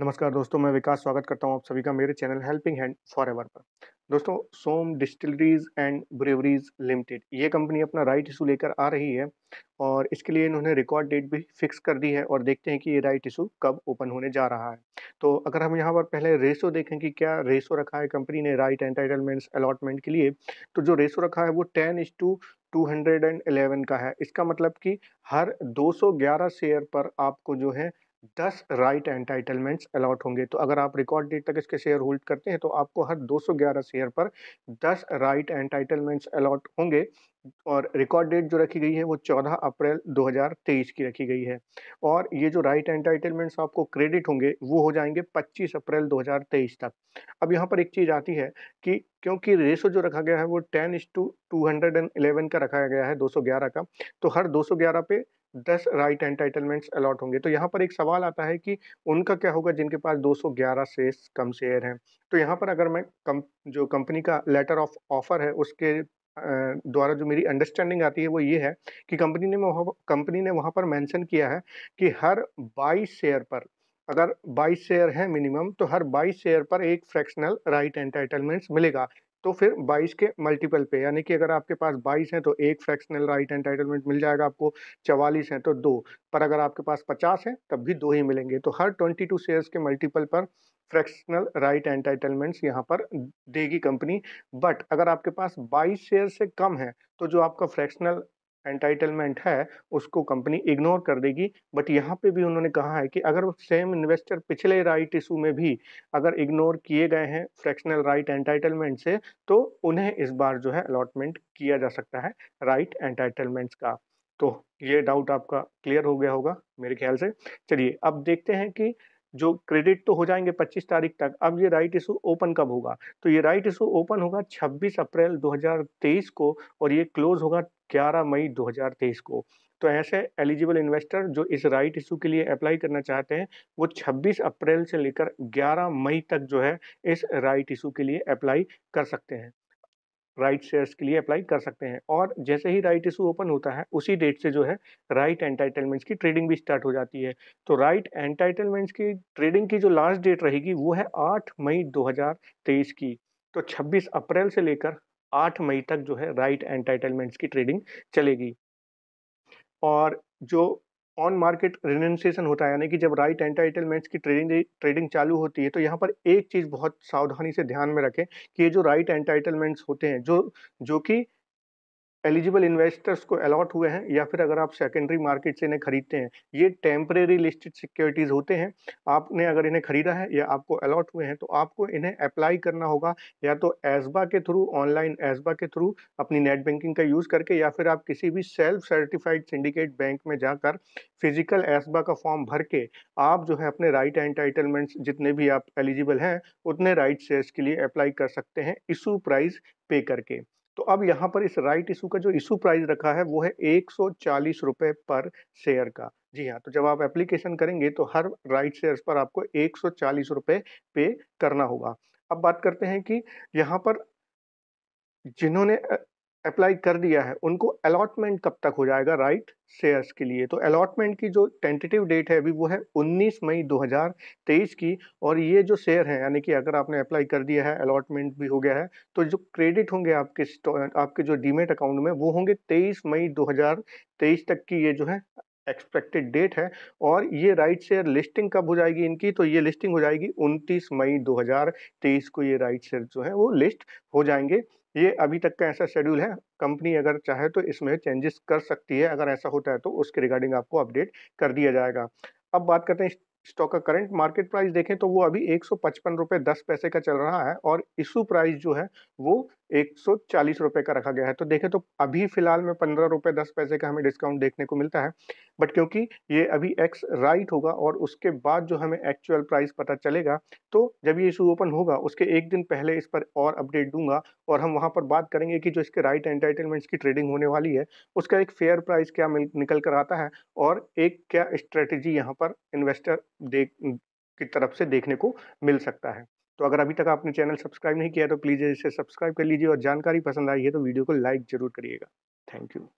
नमस्कार दोस्तों मैं विकास स्वागत करता हूं आप सभी का मेरे channel helping hand forever पर दोस्तों Som distilleries and breweries limited ये कंपनी अपना राइट इशू लेकर आ रही है और इसके लिए इन्होंने रिकॉर्ड डेट भी फिक्स कर दी है और देखते हैं कि ये राइट इशू कब ओपन होने जा रहा है तो अगर हम यहाँ पर पहले रेसो देखें कि क्या रेसो रखा है कंपनी ने राइट एंटाइटलमेंट्स अलॉटमेंट के लिए तो जो रेसो रखा है वो ten is to two hundred and eleven का है इसका मतलब कि हर दो सौ ग्यारह शेयर पर आपको जो है दस राइट एंटाइटलमेंट्स अलॉट होंगे तो अगर आप रिकॉर्ड डेट तक इसके शेयर होल्ड करते हैं तो आपको हर 211 शेयर पर दस राइट एंटाइटलमेंट्स अलॉट होंगे और रिकॉर्ड डेट जो रखी गई है वो 14 अप्रैल 2023 की रखी गई है और ये जो राइट एंटाइटलमेंट्स आपको क्रेडिट होंगे वो हो जाएंगे 25 अप्रैल 2023 तक अब यहाँ पर एक चीज़ आती है कि क्योंकि रेशो जो रखा गया है वो टेन इज टू टू का रखा गया है ग्यारह का तो हर ग्यारह पे दस राइट एंटाइटलमेंट्स अलाट होंगे तो यहाँ पर एक सवाल सवाल आता है कि उनका क्या होगा जिनके पास 211 से कम शेयर हैं तो यहाँ पर अगर मैं कम जो कंपनी का लेटर ऑफ ऑफ़र है उसके द्वारा जो मेरी अंडरस्टैंडिंग आती है वो ये है कि कंपनी ने कंपनी ने वहाँ पर मैंशन किया है कि हर बाईस शेयर पर अगर 22 शेयर है मिनिमम तो हर 22 शेयर पर एक फ्रैक्शनल राइट एंटाइटलमेंट्स मिलेगा तो फिर 22 के मल्टीपल पे यानी कि अगर आपके पास 22 हैं तो एक फ्रैक्शनल राइट एंटाइटलमेंट मिल जाएगा आपको चवालीस हैं तो दो पर अगर आपके पास 50 हैं तब भी दो ही मिलेंगे तो हर 22 शेयर्स के मल्टीपल पर फ्रैक्शनल राइट एंटाइटलमेंट्स यहाँ पर देगी कंपनी बट अगर आपके पास 22 शेयर से कम है तो जो आपका फ्रैक्शनल एंटाइटलमेंट है उसको कंपनी इग्नोर कर देगी बट यहाँ पे भी उन्होंने कहा है कि अगर सेम इन्वेस्टर पिछले राइट इशू में भी अगर इग्नोर किए गए हैं फ्रैक्शनल राइट एंटाइटलमेंट से तो उन्हें इस बार जो है अलॉटमेंट किया जा सकता है राइट एंटाइटलमेंट्स का तो ये डाउट आपका क्लियर हो गया होगा मेरे ख्याल से चलिए अब देखते हैं कि जो क्रेडिट तो हो जाएंगे 25 तारीख तक अब ये राइट इशू ओपन कब होगा तो ये राइट इशू ओपन होगा 26 अप्रैल 2023 को और ये क्लोज होगा 11 मई 2023 को तो ऐसे एलिजिबल इन्वेस्टर जो इस राइट इशू के लिए अप्लाई करना चाहते हैं वो 26 अप्रैल से लेकर 11 मई तक जो है इस राइट इशू के लिए अप्लाई कर सकते हैं राइट शेयर्स के लिए अप्लाई कर सकते हैं और जैसे ही राइट इशू ओपन होता है उसी डेट से जो है राइट एंटाइटलमेंट्स की ट्रेडिंग भी स्टार्ट हो जाती है तो राइट एंटाइटलमेंट्स की ट्रेडिंग की जो लास्ट डेट रहेगी वो है 8 मई 2023 की तो 26 अप्रैल से लेकर आठ मई तक जो है राइट एंटाइटलमेंट्स की ट्रेडिंग चलेगी और जो ऑन मार्केट रिनसिएशन होता है यानी कि जब राइट एंटाइटलमेंट्स की ट्रेडिंग ट्रेडिंग चालू होती है तो यहाँ पर एक चीज़ बहुत सावधानी से ध्यान में रखें कि ये जो राइट एंटाइटलमेंट्स होते हैं जो जो कि एलिजिबल इन्वेस्टर्स को अलॉट हुए हैं या फिर अगर आप सेकेंडरी मार्केट से इन्हें खरीदते हैं ये टेम्परेरी लिस्टेड सिक्योरिटीज़ होते हैं आपने अगर इन्हें खरीदा है या आपको अलॉट हुए हैं तो आपको इन्हें अप्लाई करना होगा या तो एसबा के थ्रू ऑनलाइन एसबा के थ्रू अपनी नेट बैंकिंग का यूज़ करके या फिर आप किसी भी सेल्फ सर्टिफाइड सिंडिकेट बैंक में जाकर फिजिकल एसबा का फॉर्म भर के आप जो है अपने राइट एंड टाइटलमेंट्स जितने भी आप एलिजिबल हैं उतने राइट शेयर्स के लिए अप्लाई कर सकते हैं इशू प्राइस पे करके तो अब यहाँ पर इस राइट इशू का जो इशू प्राइस रखा है वो है एक रुपए पर शेयर का जी हाँ तो जब आप एप्लीकेशन करेंगे तो हर राइट शेयर्स पर आपको एक रुपए पे करना होगा अब बात करते हैं कि यहाँ पर जिन्होंने अप्लाई कर दिया है उनको अलॉटमेंट कब तक हो जाएगा राइट शेयर्स के लिए तो अलॉटमेंट की जो टेंटेटिव डेट है अभी वो है 19 मई 2023 की और ये जो शेयर है यानी कि अगर आपने अप्लाई कर दिया है अलॉटमेंट भी हो गया है तो जो क्रेडिट होंगे आपके आपके जो डीमेट अकाउंट में वो होंगे 23 मई 2023 तक की ये जो है एक्सपेक्टेड डेट है और ये राइट शेयर लिस्टिंग कब हो जाएगी इनकी तो ये लिस्टिंग हो जाएगी 29 मई 2023 को ये राइट शेयर जो है वो लिस्ट हो जाएंगे ये अभी तक का ऐसा शेड्यूल है कंपनी अगर चाहे तो इसमें चेंजेस कर सकती है अगर ऐसा होता है तो उसके रिगार्डिंग आपको अपडेट कर दिया जाएगा अब बात करते हैं स्टॉक का करंट मार्केट प्राइस देखें तो वो अभी एक सौ पचपन रुपये दस पैसे का चल रहा है और इशू प्राइस जो है वो एक सौ चालीस रुपये का रखा गया है तो देखें तो अभी फिलहाल में पंद्रह रुपये दस पैसे का हमें डिस्काउंट देखने को मिलता है बट क्योंकि ये अभी एक्स राइट होगा और उसके बाद जो हमें एक्चुअल प्राइस पता चलेगा तो जब ये इशू ओपन होगा उसके एक दिन पहले इस पर और अपडेट दूंगा और हम वहाँ पर बात करेंगे कि जो इसके राइट एंटरटेनमेंट्स की ट्रेडिंग होने वाली है उसका एक फेयर प्राइस क्या निकल कर आता है और एक क्या स्ट्रेटजी यहाँ पर इन्वेस्टर देख की तरफ से देखने को मिल सकता है तो अगर अभी तक आपने चैनल सब्सक्राइब नहीं किया तो प्लीज़ इसे सब्सक्राइब कर लीजिए और जानकारी पसंद आई है तो वीडियो को लाइक ज़रूर करिएगा थैंक यू